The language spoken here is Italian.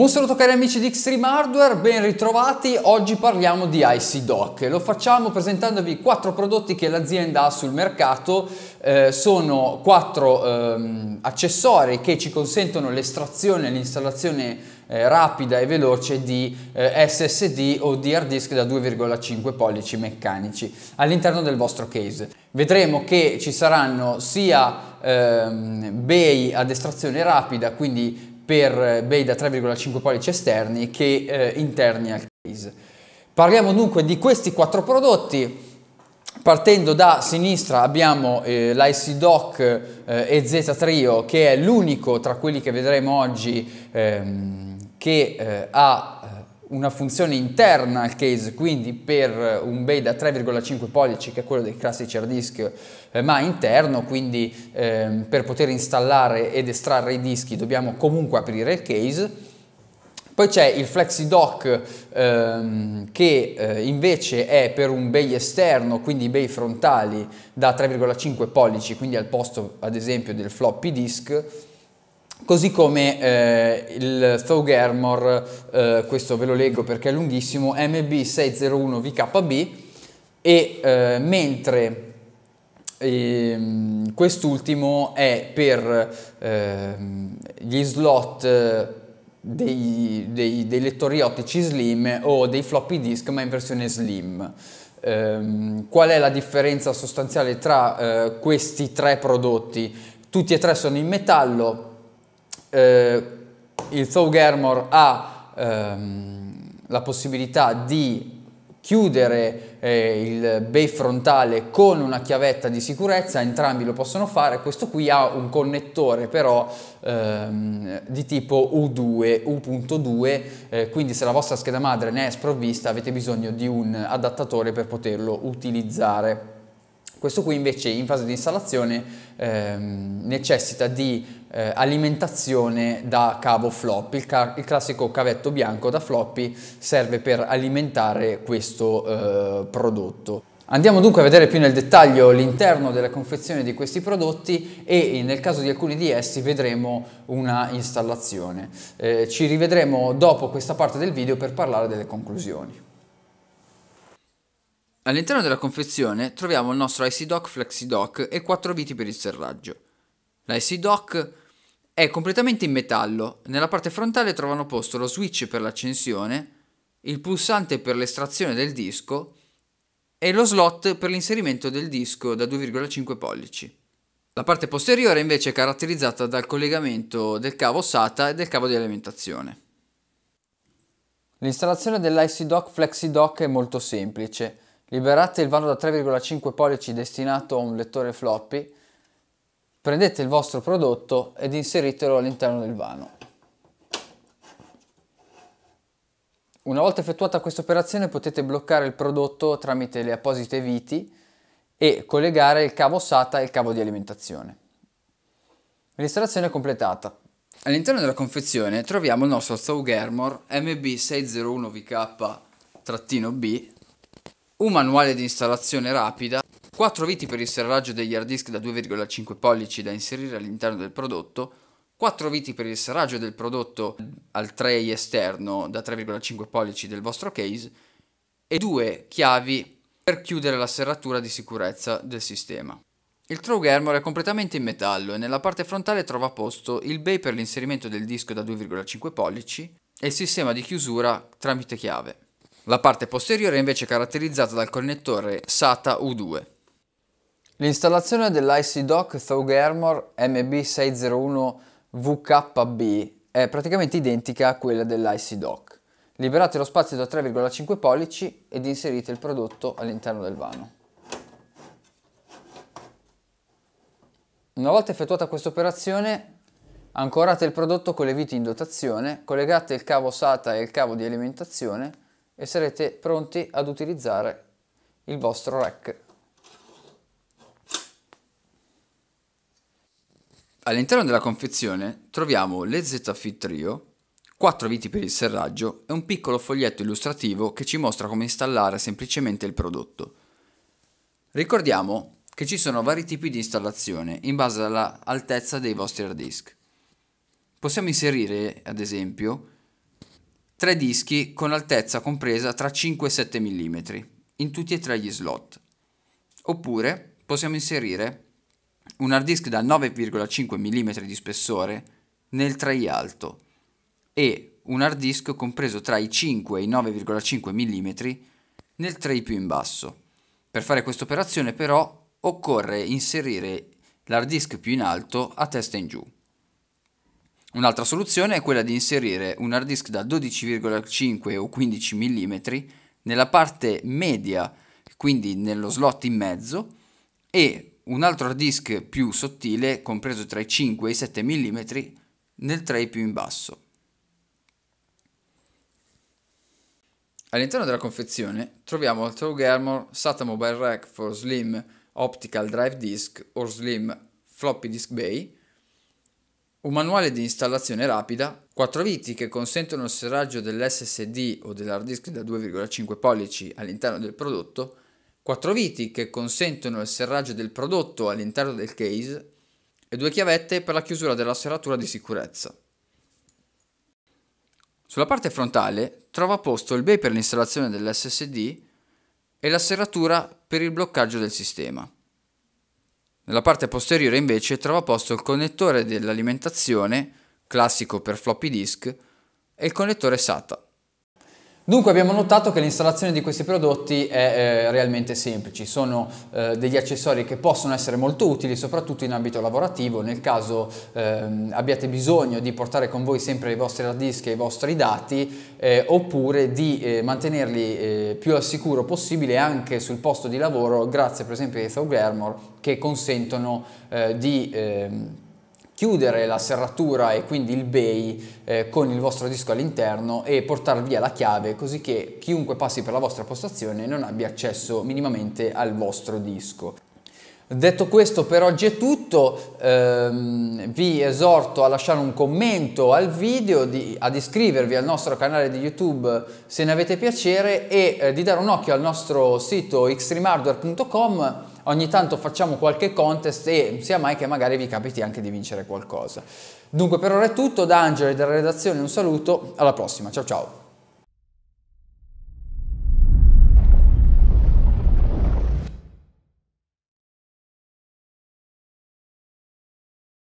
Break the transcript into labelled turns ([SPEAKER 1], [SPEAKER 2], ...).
[SPEAKER 1] Un saluto cari amici di Xtreme Hardware, ben ritrovati. Oggi parliamo di IC Dock. Lo facciamo presentandovi quattro prodotti che l'azienda ha sul mercato. Eh, sono quattro ehm, accessori che ci consentono l'estrazione e l'installazione eh, rapida e veloce di eh, SSD o di hard disk da 2,5 pollici meccanici all'interno del vostro case. Vedremo che ci saranno sia ehm, bay ad estrazione rapida, quindi per eh, bei da 3,5 pollici esterni che eh, interni al case. Parliamo dunque di questi quattro prodotti. Partendo da sinistra abbiamo eh, l'IC Doc eh, EZ Trio che è l'unico tra quelli che vedremo oggi ehm, che eh, ha una funzione interna al case, quindi per un bay da 3,5 pollici che è quello dei classici hard disk, eh, ma interno, quindi eh, per poter installare ed estrarre i dischi dobbiamo comunque aprire il case. Poi c'è il Flexi Dock ehm, che eh, invece è per un bay esterno, quindi bay frontali da 3,5 pollici, quindi al posto ad esempio del floppy disk Così come eh, il Thog Armor, eh, questo ve lo leggo perché è lunghissimo, MB601VKB e eh, mentre ehm, quest'ultimo è per ehm, gli slot eh, dei, dei, dei, lettori ottici slim o dei floppy disk ma in versione slim. Ehm, qual è la differenza sostanziale tra eh, questi tre prodotti? Tutti e tre sono in metallo, eh, il Thaw ha ehm, la possibilità di chiudere eh, il bay frontale con una chiavetta di sicurezza, entrambi lo possono fare, questo qui ha un connettore però ehm, di tipo U2, U.2, eh, quindi se la vostra scheda madre ne è sprovvista avete bisogno di un adattatore per poterlo utilizzare. Questo qui invece in fase di installazione ehm, necessita di eh, alimentazione da cavo floppy, il, ca il, classico cavetto bianco da floppy serve per alimentare questo eh, prodotto. Andiamo dunque a vedere più nel dettaglio l'interno della confezione di questi prodotti e nel caso di alcuni di essi vedremo una installazione. Eh, ci rivedremo dopo questa parte del video per parlare delle conclusioni. All'interno della confezione troviamo il nostro IC dock, flexi dock e 4 viti per il serraggio. L'IC dock è completamente in metallo, nella parte frontale trovano posto lo switch per l'accensione, il pulsante per l'estrazione del disco e lo slot per l'inserimento del disco da 2,5 pollici. La parte posteriore invece è caratterizzata dal collegamento del cavo SATA e del cavo di alimentazione. L'installazione dell'IC dock Flexi dock è molto semplice. Liberate il vano da 3,5 pollici destinato a un lettore floppy, prendete il vostro prodotto ed inseritelo all'interno del vano. Una volta effettuata questa operazione potete bloccare il prodotto tramite le apposite viti e collegare il cavo SATA e il cavo di alimentazione. L'installazione è completata. All'interno della confezione troviamo il nostro Zaugermor MB601VK-B un manuale di installazione rapida, 4 viti per il serraggio degli hard disk da 2,5 pollici da inserire all'interno del prodotto, 4 viti per il serraggio del prodotto al tray esterno da 3,5 pollici del vostro case e 2 chiavi per chiudere la serratura di sicurezza del sistema. Il Trog Armor è completamente in metallo e nella parte frontale trova posto il bay per l'inserimento del disco da 2,5 pollici e il sistema di chiusura tramite chiave. La parte posteriore è invece caratterizzata dal connettore SATA U2. L'installazione dell'IC Dock Thug Armor MB601VKB è praticamente identica a quella dell'IC Dock. Liberate lo spazio da 3,5 pollici ed inserite il prodotto all'interno del vano. Una volta effettuata questa operazione, ancorate il prodotto con le viti in dotazione, collegate il cavo SATA e il cavo di alimentazione e sarete pronti ad utilizzare il vostro rack. All'interno della confezione troviamo le ZFIT Trio, 4 viti per il serraggio e un piccolo foglietto illustrativo che ci mostra come installare semplicemente il prodotto. Ricordiamo che ci sono vari tipi di installazione in base all'altezza dei vostri hard disk. Possiamo inserire, ad esempio, Tre dischi con altezza compresa tra 5 e 7 mm, in tutti e tre gli slot. Oppure possiamo inserire un hard disk da 9,5 mm di spessore nel tray alto e un hard disk compreso tra i 5 e i 9,5 mm nel tray più in basso. Per fare questa operazione però occorre inserire l'hard disk più in alto a testa in giù. Un'altra soluzione è quella di inserire un hard disk da 12,5 o 15 mm nella parte media, quindi nello slot in mezzo, e un altro hard disk più sottile, compreso tra i 5 e i 7 mm, nel tray più in basso. All'interno della confezione troviamo il True SATA Mobile Rack for Slim Optical Drive Disk or Slim Floppy Disk Bay, un manuale di installazione rapida, 4 viti che consentono il serraggio dell'SSD o dell'hard disk da 2,5 pollici all'interno del prodotto, 4 viti che consentono il serraggio del prodotto all'interno del case e due chiavette per la chiusura della serratura di sicurezza. Sulla parte frontale trova posto il bay per l'installazione dell'SSD e la serratura per il bloccaggio del sistema. Nella parte posteriore invece trova posto il connettore dell'alimentazione, classico per floppy disk, e il connettore SATA. Dunque abbiamo notato che l'installazione di questi prodotti è eh, realmente semplice, sono eh, degli accessori che possono essere molto utili soprattutto in ambito lavorativo, nel caso eh, abbiate bisogno di portare con voi sempre i vostri hard disk e i vostri dati eh, oppure di eh, mantenerli eh, più al sicuro possibile anche sul posto di lavoro grazie per esempio ai Thought che consentono di ehm, chiudere la serratura e quindi il bay eh, con il vostro disco all'interno e portare via la chiave così che chiunque passi per la vostra postazione non abbia accesso minimamente al vostro disco. Detto questo per oggi è tutto, ehm, vi esorto a lasciare un commento al video, di, ad iscrivervi al nostro canale di YouTube se ne avete piacere e eh, di dare un occhio al nostro sito extremehardware.com ogni tanto facciamo qualche contest e sia mai che magari vi capiti anche di vincere qualcosa. Dunque per ora è tutto, da Angelo e dalla redazione un saluto, alla prossima, ciao ciao!